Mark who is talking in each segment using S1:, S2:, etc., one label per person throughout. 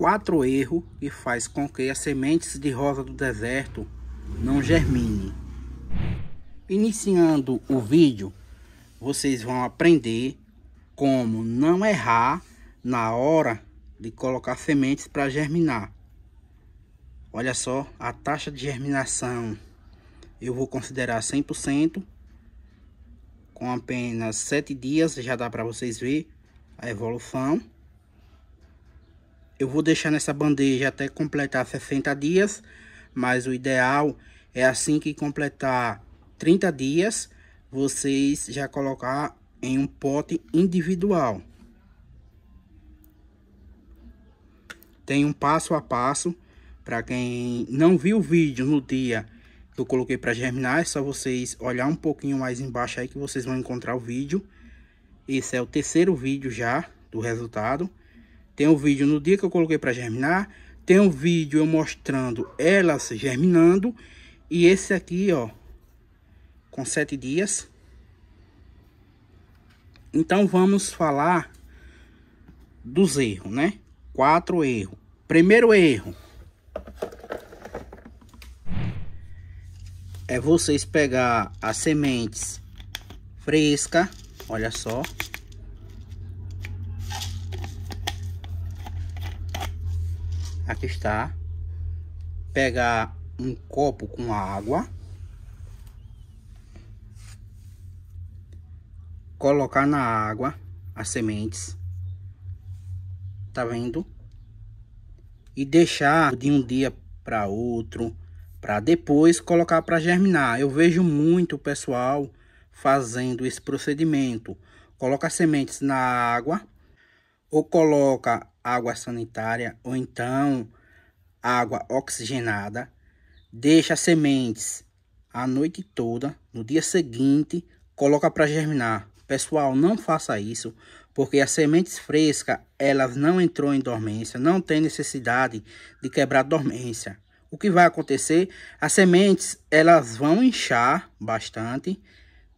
S1: quatro erros que faz com que as sementes de rosa do deserto não germinem. Iniciando o vídeo, vocês vão aprender como não errar na hora de colocar sementes para germinar. Olha só, a taxa de germinação eu vou considerar 100%. Com apenas 7 dias já dá para vocês ver a evolução. Eu vou deixar nessa bandeja até completar 60 dias, mas o ideal é assim que completar 30 dias, vocês já colocar em um pote individual. Tem um passo a passo, para quem não viu o vídeo no dia que eu coloquei para germinar, é só vocês olhar um pouquinho mais embaixo aí que vocês vão encontrar o vídeo. Esse é o terceiro vídeo já do resultado. Tem um vídeo no dia que eu coloquei para germinar. Tem um vídeo eu mostrando elas germinando. E esse aqui, ó, com sete dias. Então vamos falar dos erros, né? Quatro erros. Primeiro erro é vocês pegar as sementes fresca, olha só, aqui está, pegar um copo com água, colocar na água as sementes, tá vendo? E deixar de um dia para outro, para depois colocar para germinar. Eu vejo muito pessoal fazendo esse procedimento. Coloca sementes na água ou coloca água sanitária ou então água oxigenada. Deixa as sementes a noite toda, no dia seguinte, coloca para germinar. Pessoal, não faça isso, porque as sementes frescas, elas não entrou em dormência, não tem necessidade de quebrar dormência. O que vai acontecer? As sementes, elas vão inchar bastante,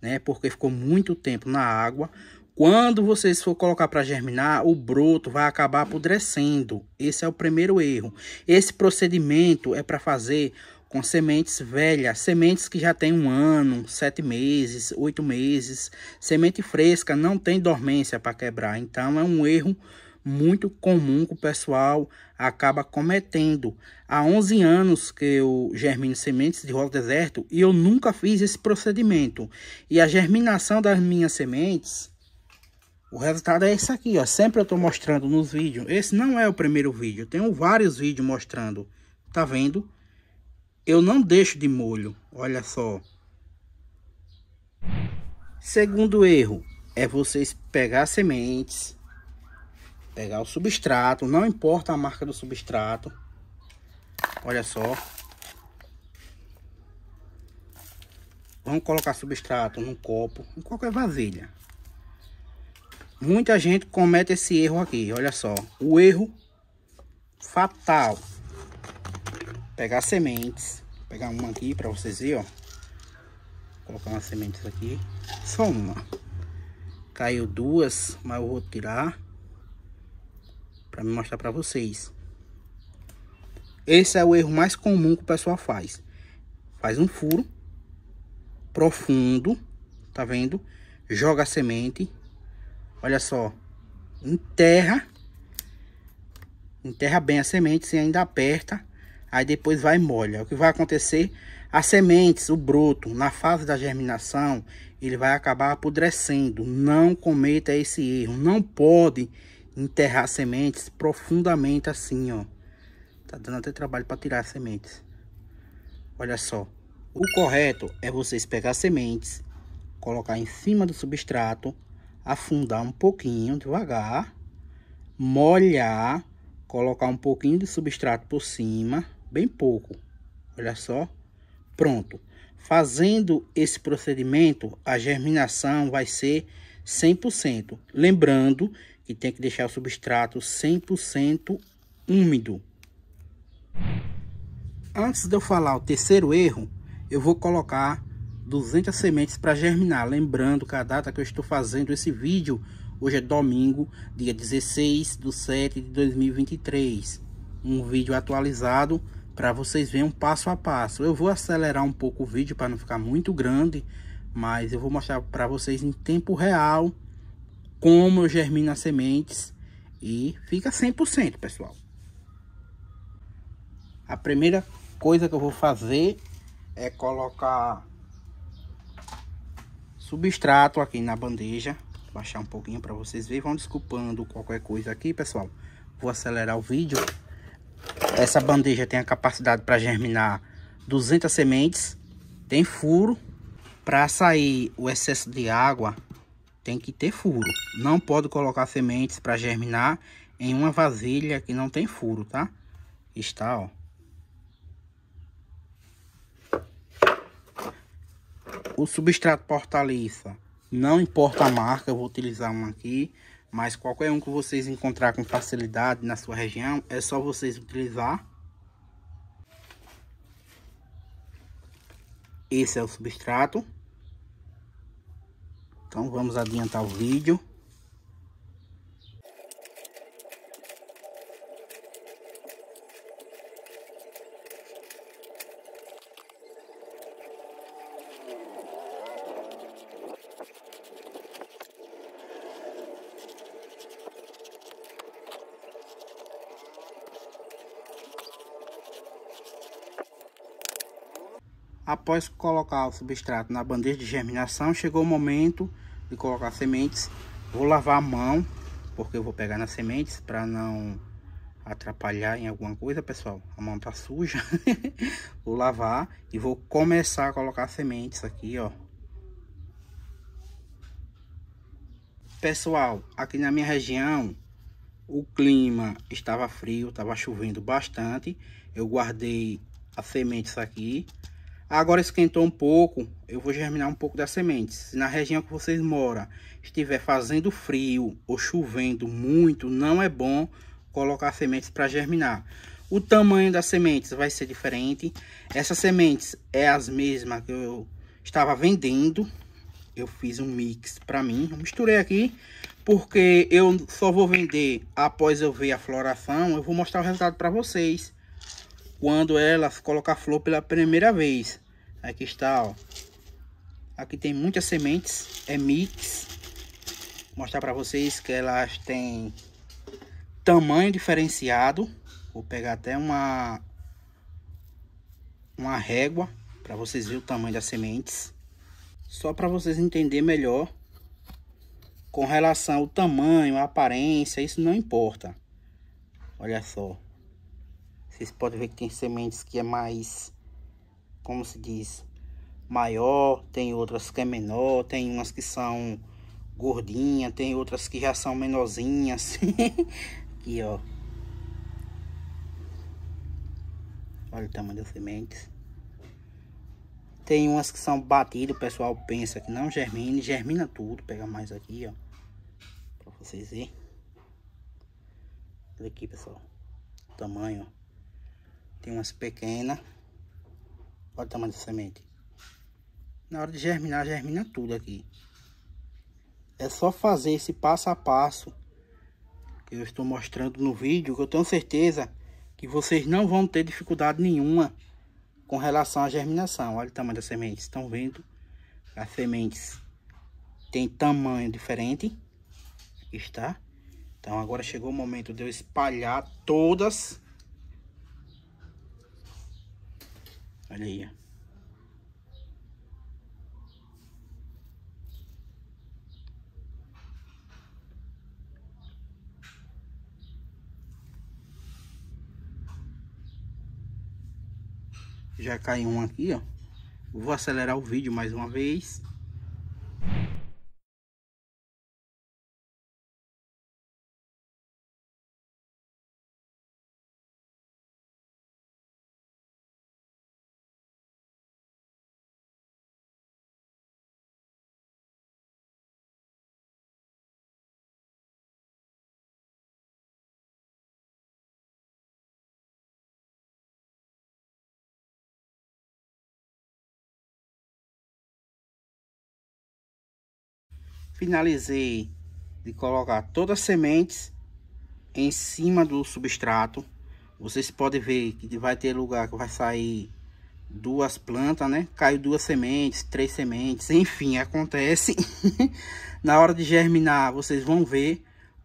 S1: né? Porque ficou muito tempo na água. Quando vocês for colocar para germinar, o broto vai acabar apodrecendo. Esse é o primeiro erro. Esse procedimento é para fazer com sementes velhas, sementes que já tem um ano, sete meses, oito meses. Semente fresca não tem dormência para quebrar, então é um erro muito comum que o pessoal acaba cometendo. Há 11 anos que eu germino sementes de rolo deserto e eu nunca fiz esse procedimento. E a germinação das minhas sementes o resultado é esse aqui, ó. Sempre eu tô mostrando nos vídeos. Esse não é o primeiro vídeo. Eu tenho vários vídeos mostrando. Tá vendo? Eu não deixo de molho. Olha só. Segundo erro é vocês pegar sementes, pegar o substrato, não importa a marca do substrato. Olha só. Vamos colocar substrato num copo, em qualquer vasilha. Muita gente comete esse erro aqui, olha só. O erro fatal. Pegar sementes. Vou pegar uma aqui para vocês verem, ó. Vou colocar umas sementes aqui. Só uma. Caiu duas, mas eu vou tirar. Para mostrar para vocês. Esse é o erro mais comum que o pessoal faz. Faz um furo profundo, tá vendo? Joga a semente, Olha só. Enterra. Enterra bem a semente, se ainda aperta. Aí depois vai e molha. O que vai acontecer? As sementes, o broto, na fase da germinação, ele vai acabar apodrecendo. Não cometa esse erro. Não pode enterrar sementes profundamente assim, ó. Tá dando até trabalho para tirar as sementes. Olha só. O correto é vocês pegar sementes, colocar em cima do substrato, afundar um pouquinho devagar, molhar, colocar um pouquinho de substrato por cima, bem pouco. Olha só. Pronto. Fazendo esse procedimento, a germinação vai ser 100%. Lembrando que tem que deixar o substrato 100% úmido. Antes de eu falar o terceiro erro, eu vou colocar 200 sementes para germinar. Lembrando que a data que eu estou fazendo esse vídeo, hoje é domingo, dia 16 de 7 de 2023. Um vídeo atualizado para vocês verem um passo a passo. Eu vou acelerar um pouco o vídeo para não ficar muito grande, mas eu vou mostrar para vocês em tempo real como eu germino as sementes e fica 100%, pessoal. A primeira coisa que eu vou fazer é colocar substrato aqui na bandeja. Vou baixar um pouquinho para vocês verem. Vão desculpando qualquer coisa aqui, pessoal. Vou acelerar o vídeo. Essa bandeja tem a capacidade para germinar 200 sementes. Tem furo. Para sair o excesso de água, tem que ter furo. Não pode colocar sementes para germinar em uma vasilha que não tem furo, tá? Está, ó. O substrato portaliça, não importa a marca, eu vou utilizar um aqui. Mas qualquer um que vocês encontrar com facilidade na sua região, é só vocês utilizar. Esse é o substrato. Então vamos adiantar o vídeo. Após colocar o substrato na bandeja de germinação, chegou o momento de colocar sementes. Vou lavar a mão, porque eu vou pegar nas sementes para não atrapalhar em alguma coisa, pessoal. A mão tá suja. vou lavar e vou começar a colocar sementes aqui, ó. Pessoal, aqui na minha região, o clima estava frio, estava chovendo bastante. Eu guardei as sementes aqui Agora esquentou um pouco, eu vou germinar um pouco das sementes. Se na região que vocês moram estiver fazendo frio ou chovendo muito, não é bom colocar sementes para germinar. O tamanho das sementes vai ser diferente. Essas sementes é as mesmas que eu estava vendendo. Eu fiz um mix para mim, eu misturei aqui, porque eu só vou vender após eu ver a floração. Eu vou mostrar o resultado para vocês quando elas colocar flor pela primeira vez. Aqui está, ó. Aqui tem muitas sementes, é mix. Vou mostrar para vocês que elas têm tamanho diferenciado. Vou pegar até uma uma régua para vocês verem o tamanho das sementes. Só para vocês entenderem melhor com relação ao tamanho, a aparência, isso não importa. Olha só. Vocês podem ver que tem sementes que é mais, como se diz, maior, tem outras que é menor, tem umas que são gordinha, tem outras que já são menorzinhas. Aqui, ó. Olha o tamanho das sementes. Tem umas que são batidas, o pessoal pensa que não germina, germina tudo. Pega mais aqui, ó. Pra vocês verem. Olha aqui, pessoal. O tamanho, ó. Tem umas pequenas. Olha o tamanho da semente. Na hora de germinar, germina tudo aqui. É só fazer esse passo a passo que eu estou mostrando no vídeo, que eu tenho certeza que vocês não vão ter dificuldade nenhuma com relação à germinação. Olha o tamanho das sementes, estão vendo? As sementes têm tamanho diferente, aqui está. Então agora chegou o momento de eu espalhar todas Olha aí, ó. Já caiu um aqui, ó. Vou acelerar o vídeo mais uma vez. finalizei de colocar todas as sementes em cima do substrato. Vocês podem ver que vai ter lugar que vai sair duas plantas, né? Caiu duas sementes, três sementes, enfim, acontece. Na hora de germinar, vocês vão ver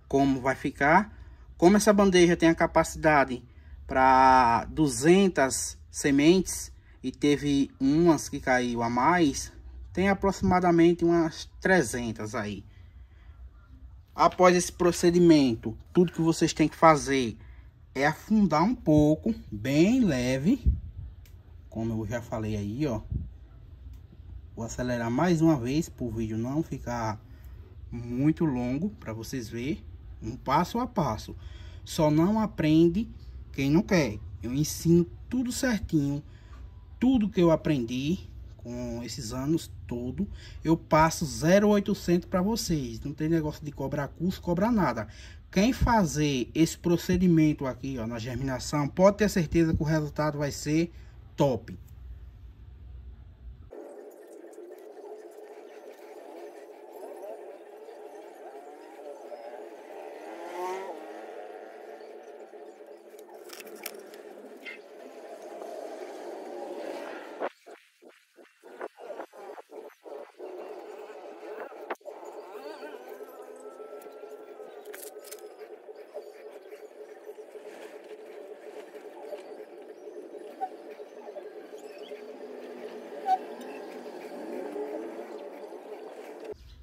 S1: como vai ficar. Como essa bandeja tem a capacidade para 200 sementes e teve umas que caiu a mais, tem aproximadamente umas 300 aí. Após esse procedimento, tudo que vocês têm que fazer é afundar um pouco, bem leve. Como eu já falei aí, ó. Vou acelerar mais uma vez para o vídeo não ficar muito longo para vocês verem. Um passo a passo. Só não aprende quem não quer. Eu ensino tudo certinho, tudo que eu aprendi, com esses anos todo, eu passo 0,800 para vocês. Não tem negócio de cobrar curso, cobrar nada. Quem fazer esse procedimento aqui ó, na germinação, pode ter certeza que o resultado vai ser top.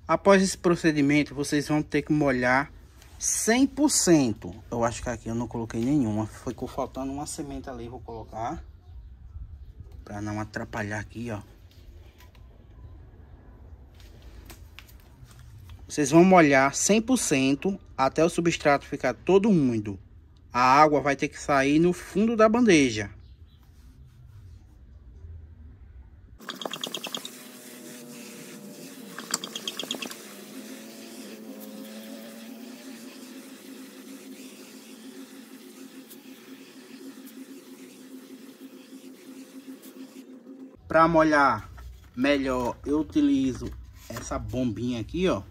S1: Após esse procedimento, vocês vão ter que molhar 100%. Eu acho que aqui eu não coloquei nenhuma. Ficou faltando uma semente ali, vou colocar. Pra não atrapalhar aqui, ó. Vocês vão molhar 100% até o substrato ficar todo úmido. A água vai ter que sair no fundo da bandeja. para molhar melhor, eu utilizo essa bombinha aqui, ó.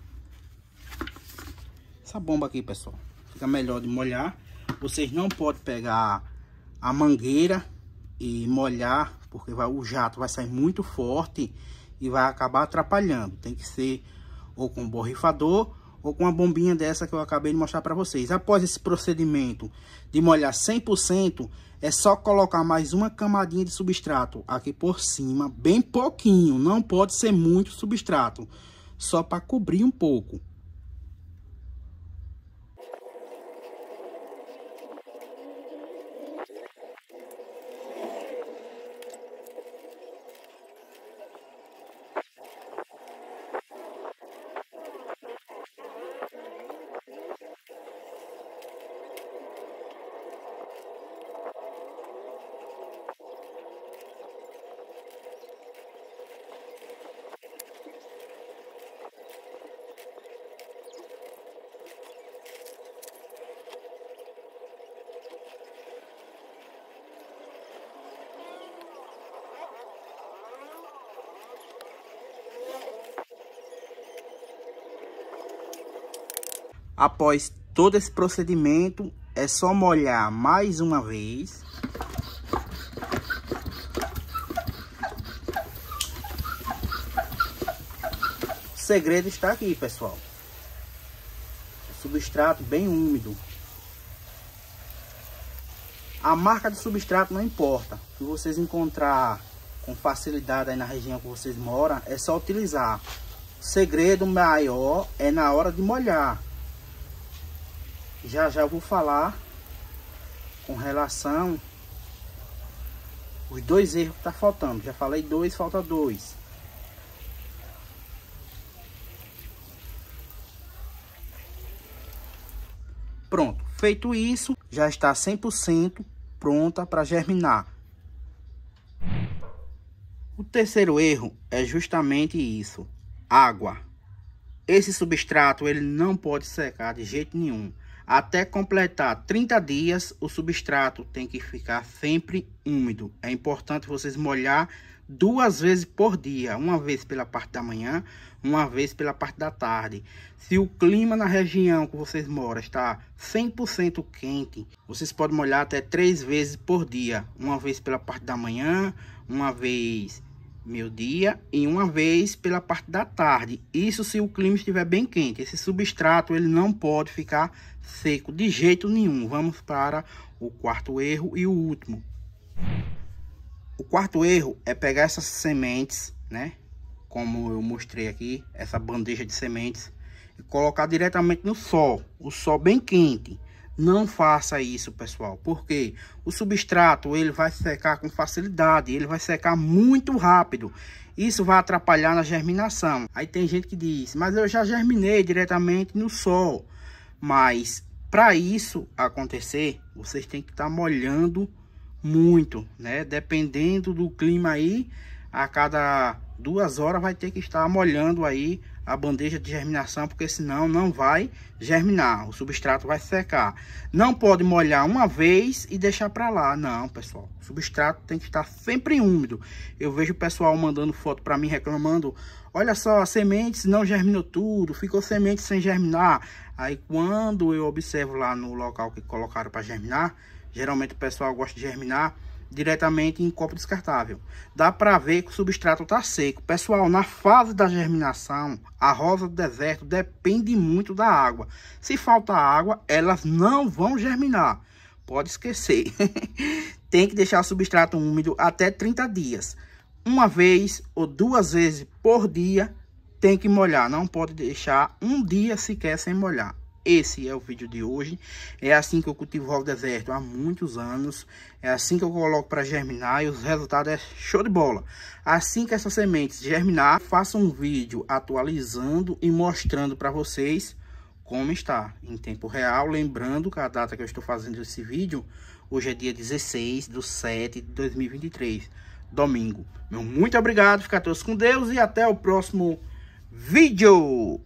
S1: Essa bomba aqui, pessoal. Fica melhor de molhar. Vocês não podem pegar a mangueira e molhar, porque vai, o jato vai sair muito forte e vai acabar atrapalhando. Tem que ser ou com borrifador ou com uma bombinha dessa que eu acabei de mostrar para vocês. Após esse procedimento de molhar 100%, é só colocar mais uma camadinha de substrato aqui por cima, bem pouquinho, não pode ser muito substrato, só para cobrir um pouco. Após todo esse procedimento, é só molhar mais uma vez. O segredo está aqui, pessoal. Substrato bem úmido. A marca do substrato não importa. Se vocês encontrar com facilidade aí na região que vocês moram, é só utilizar. O segredo maior é na hora de molhar já já vou falar com relação os dois erros que tá faltando. Já falei dois, falta dois. Pronto, feito isso, já está 100% pronta para germinar. O terceiro erro é justamente isso, água. Esse substrato ele não pode secar de jeito nenhum. Até completar 30 dias, o substrato tem que ficar sempre úmido. É importante vocês molhar duas vezes por dia, uma vez pela parte da manhã, uma vez pela parte da tarde. Se o clima na região que vocês moram está 100% quente, vocês podem molhar até três vezes por dia, uma vez pela parte da manhã, uma vez meu dia e uma vez pela parte da tarde. Isso se o clima estiver bem quente. Esse substrato ele não pode ficar seco de jeito nenhum. Vamos para o quarto erro e o último. O quarto erro é pegar essas sementes, né? Como eu mostrei aqui, essa bandeja de sementes e colocar diretamente no sol, o sol bem quente. Não faça isso, pessoal, porque o substrato ele vai secar com facilidade, ele vai secar muito rápido. Isso vai atrapalhar na germinação. Aí tem gente que diz, mas eu já germinei diretamente no sol. Mas para isso acontecer, vocês têm que estar tá molhando muito, né? Dependendo do clima aí, a cada duas horas vai ter que estar molhando aí a bandeja de germinação, porque senão não vai germinar, o substrato vai secar. Não pode molhar uma vez e deixar para lá, não, pessoal. O substrato tem que estar sempre úmido. Eu vejo o pessoal mandando foto para mim reclamando, olha só, as sementes não germinou tudo, ficou semente sem germinar. Aí quando eu observo lá no local que colocaram para germinar, geralmente o pessoal gosta de germinar diretamente em copo descartável. Dá para ver que o substrato está seco. Pessoal, na fase da germinação, a rosa do deserto depende muito da água. Se falta água, elas não vão germinar. Pode esquecer. Tem que deixar o substrato úmido até 30 dias. Uma vez ou duas vezes por dia tem que molhar, não pode deixar um dia sequer sem molhar. Esse é o vídeo de hoje. É assim que eu cultivo o deserto há muitos anos. É assim que eu coloco para germinar e os resultados é show de bola. Assim que essas sementes germinar, faço um vídeo atualizando e mostrando para vocês como está em tempo real. Lembrando que a data que eu estou fazendo esse vídeo, hoje é dia 16 de 7 de 2023, domingo. Meu muito obrigado, fica todos com Deus e até o próximo vídeo.